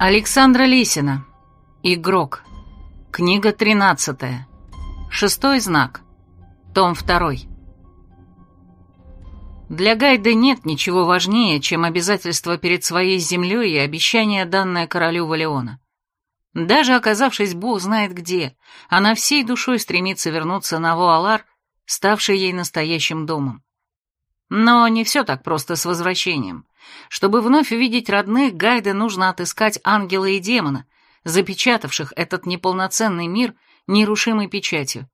Александра Лисина. Игрок. Книга 13. Шестой знак. Том 2. Для Гайды нет ничего важнее, чем обязательство перед своей землей и обещание, данное королю Валеона. Даже оказавшись бог знает где, она всей душой стремится вернуться на Вуалар, ставший ей настоящим домом. Но не все так просто с возвращением. Чтобы вновь увидеть родных, Гайде нужно отыскать ангела и демона, запечатавших этот неполноценный мир нерушимой печатью.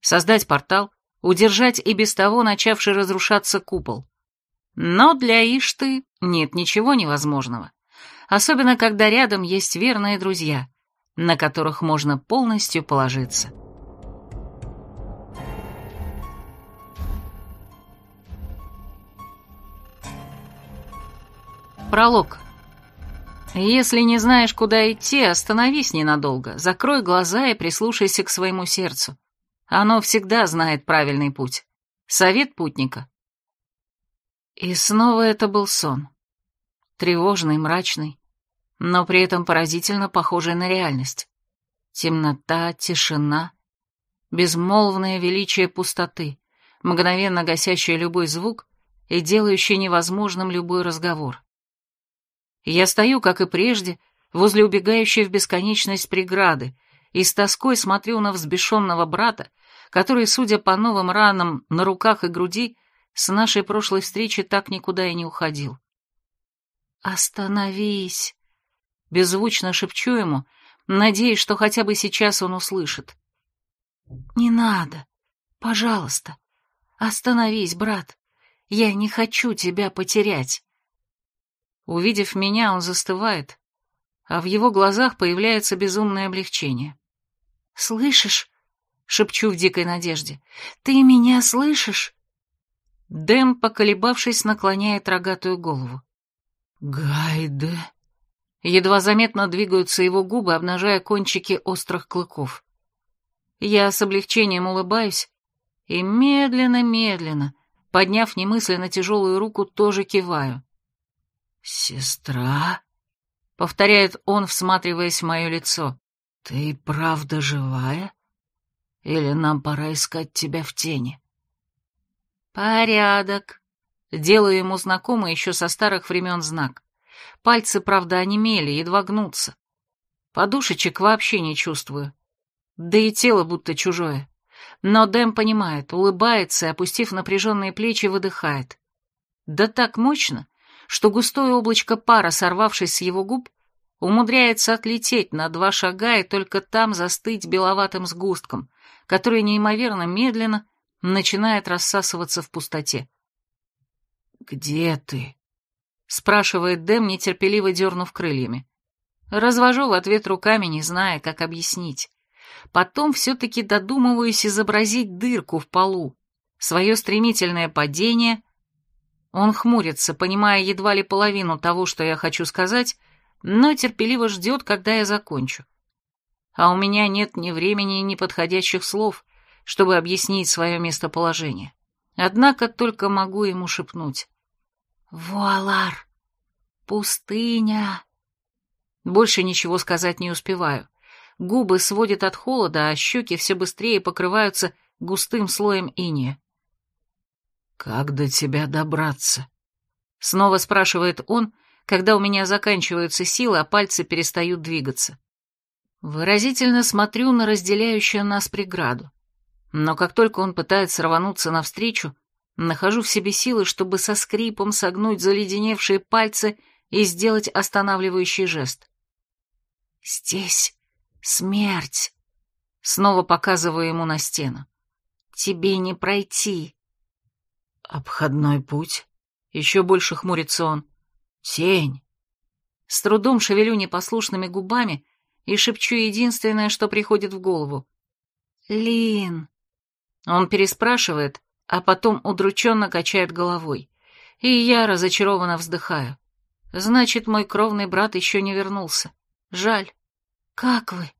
Создать портал, удержать и без того начавший разрушаться купол. Но для Ишты нет ничего невозможного. Особенно, когда рядом есть верные друзья, на которых можно полностью положиться. Пролог. Если не знаешь, куда идти, остановись ненадолго, закрой глаза и прислушайся к своему сердцу. Оно всегда знает правильный путь. Совет путника. И снова это был сон. Тревожный, мрачный, но при этом поразительно похожий на реальность. Темнота, тишина, безмолвное величие пустоты, мгновенно гасящее любой звук и делающее невозможным любой разговор. Я стою, как и прежде, возле убегающей в бесконечность преграды и с тоской смотрю на взбешенного брата, который, судя по новым ранам на руках и груди, с нашей прошлой встречи так никуда и не уходил. «Остановись!» — беззвучно шепчу ему, надеясь, что хотя бы сейчас он услышит. «Не надо! Пожалуйста! Остановись, брат! Я не хочу тебя потерять!» Увидев меня, он застывает, а в его глазах появляется безумное облегчение. «Слышишь?» — шепчу в дикой надежде. «Ты меня слышишь?» Дэм, поколебавшись, наклоняет рогатую голову. «Гайде!» Едва заметно двигаются его губы, обнажая кончики острых клыков. Я с облегчением улыбаюсь и медленно-медленно, подняв немысленно тяжелую руку, тоже киваю. «Сестра?» — повторяет он, всматриваясь в мое лицо. «Ты правда живая? Или нам пора искать тебя в тени?» «Порядок», — делаю ему знакомый еще со старых времен знак. Пальцы, правда, онемели, едва гнутся. Подушечек вообще не чувствую. Да и тело будто чужое. Но Дэм понимает, улыбается и, опустив напряженные плечи, выдыхает. Да так мощно, что густое облачко пара, сорвавшись с его губ, умудряется отлететь на два шага и только там застыть беловатым сгустком, который неимоверно медленно начинает рассасываться в пустоте. «Где ты?» — спрашивает Дэм, нетерпеливо дернув крыльями. Развожу в ответ руками, не зная, как объяснить. Потом все-таки додумываюсь изобразить дырку в полу, свое стремительное падение — он хмурится, понимая едва ли половину того, что я хочу сказать, но терпеливо ждет, когда я закончу. А у меня нет ни времени, ни подходящих слов, чтобы объяснить свое местоположение. Однако только могу ему шепнуть. «Вуалар! Пустыня!» Больше ничего сказать не успеваю. Губы сводят от холода, а щеки все быстрее покрываются густым слоем иния. «Как до тебя добраться?» Снова спрашивает он, когда у меня заканчиваются силы, а пальцы перестают двигаться. Выразительно смотрю на разделяющую нас преграду. Но как только он пытается рвануться навстречу, нахожу в себе силы, чтобы со скрипом согнуть заледеневшие пальцы и сделать останавливающий жест. «Здесь смерть!» Снова показываю ему на стену. «Тебе не пройти!» «Обходной путь?» Еще больше хмурится он. «Тень!» С трудом шевелю непослушными губами и шепчу единственное, что приходит в голову. «Лин!» Он переспрашивает, а потом удрученно качает головой. И я разочарованно вздыхаю. Значит, мой кровный брат еще не вернулся. Жаль. «Как вы?»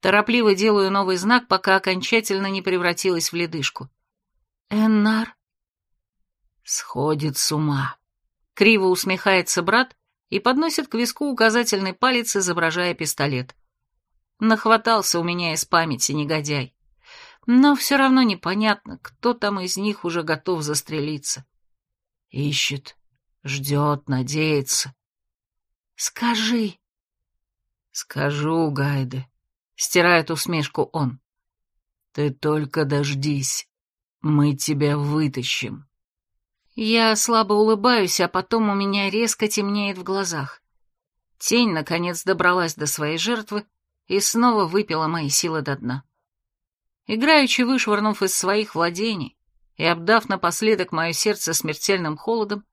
Торопливо делаю новый знак, пока окончательно не превратилась в ледышку. «Эннар?» Сходит с ума. Криво усмехается брат и подносит к виску указательный палец, изображая пистолет. Нахватался у меня из памяти негодяй. Но все равно непонятно, кто там из них уже готов застрелиться. Ищет, ждет, надеется. «Скажи!» «Скажу, Гайде», — стирает усмешку он. «Ты только дождись, мы тебя вытащим». Я слабо улыбаюсь, а потом у меня резко темнеет в глазах. Тень, наконец, добралась до своей жертвы и снова выпила мои силы до дна. Играючи вышвырнув из своих владений и обдав напоследок мое сердце смертельным холодом,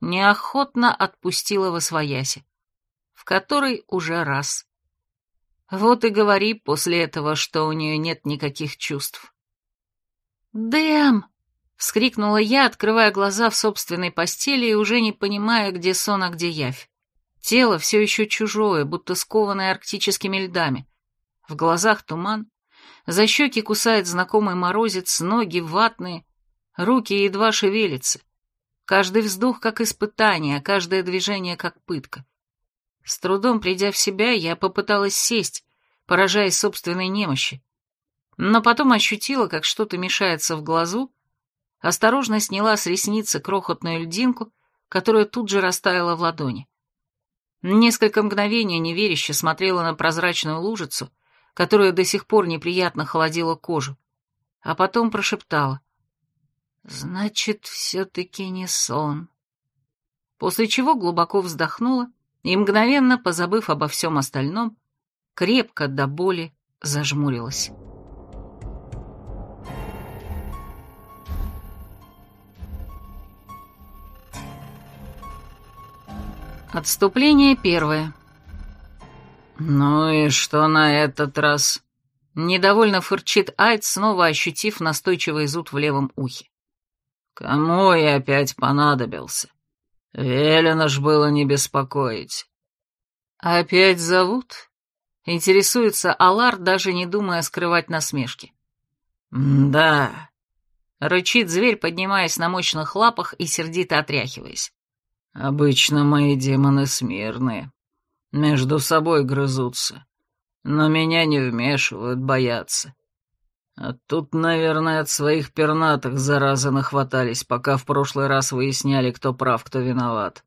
неохотно отпустила во свояси, в который уже раз. Вот и говори после этого, что у нее нет никаких чувств. «Дэм!» Вскрикнула я, открывая глаза в собственной постели и уже не понимая, где сон, а где явь. Тело все еще чужое, будто скованное арктическими льдами. В глазах туман, за щеки кусает знакомый морозец, ноги ватные, руки едва шевелятся. Каждый вздох как испытание, а каждое движение как пытка. С трудом придя в себя, я попыталась сесть, поражаясь собственной немощи. Но потом ощутила, как что-то мешается в глазу, осторожно сняла с ресницы крохотную льдинку, которая тут же растаяла в ладони. Несколько мгновений неверяще смотрела на прозрачную лужицу, которая до сих пор неприятно холодила кожу, а потом прошептала. «Значит, все-таки не сон». После чего глубоко вздохнула и, мгновенно позабыв обо всем остальном, крепко до боли зажмурилась. Отступление первое. «Ну и что на этот раз?» Недовольно фырчит Айд, снова ощутив настойчивый зуд в левом ухе. «Кому я опять понадобился? Велено ж было не беспокоить». «Опять зовут?» — интересуется Алар, даже не думая скрывать насмешки. «Да», — рычит зверь, поднимаясь на мощных лапах и сердито отряхиваясь. Обычно мои демоны смирные, между собой грызутся, но меня не вмешивают, боятся. А тут, наверное, от своих пернатых заразы нахватались, пока в прошлый раз выясняли, кто прав, кто виноват.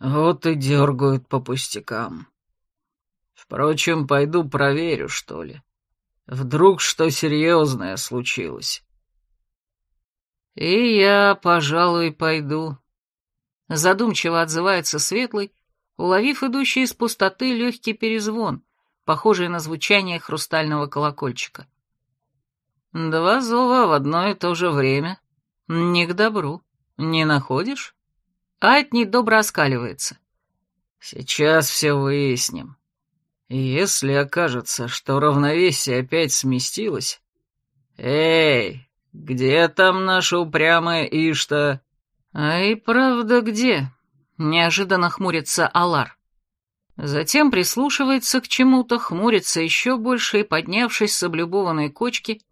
Вот и дергают по пустякам. Впрочем, пойду проверю, что ли. Вдруг что серьезное случилось. И я, пожалуй, пойду, Задумчиво отзывается Светлый, уловив идущий из пустоты легкий перезвон, похожий на звучание хрустального колокольчика. «Два зова в одно и то же время. Не к добру. Не находишь?» Айт недобро оскаливается. «Сейчас все выясним. Если окажется, что равновесие опять сместилось...» «Эй, где там наша упрямая Ишта?» «А и правда где?» — неожиданно хмурится Алар. Затем прислушивается к чему-то, хмурится еще больше и, поднявшись с облюбованной кочки,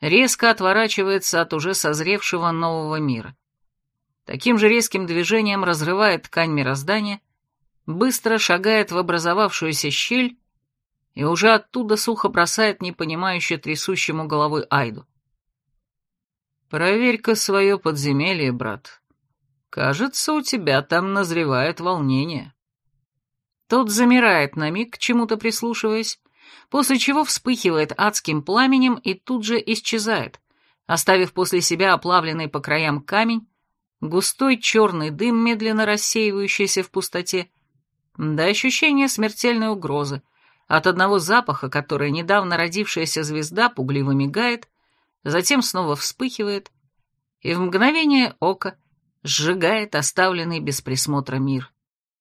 резко отворачивается от уже созревшего нового мира. Таким же резким движением разрывает ткань мироздания, быстро шагает в образовавшуюся щель и уже оттуда сухо бросает непонимающе трясущему головой Айду. «Проверь-ка свое подземелье, брат», Кажется, у тебя там назревает волнение. Тот замирает на миг, к чему-то прислушиваясь, после чего вспыхивает адским пламенем и тут же исчезает, оставив после себя оплавленный по краям камень, густой черный дым, медленно рассеивающийся в пустоте, да ощущение смертельной угрозы, от одного запаха, который недавно родившаяся звезда пугливо мигает, затем снова вспыхивает, и в мгновение ока сжигает оставленный без присмотра мир.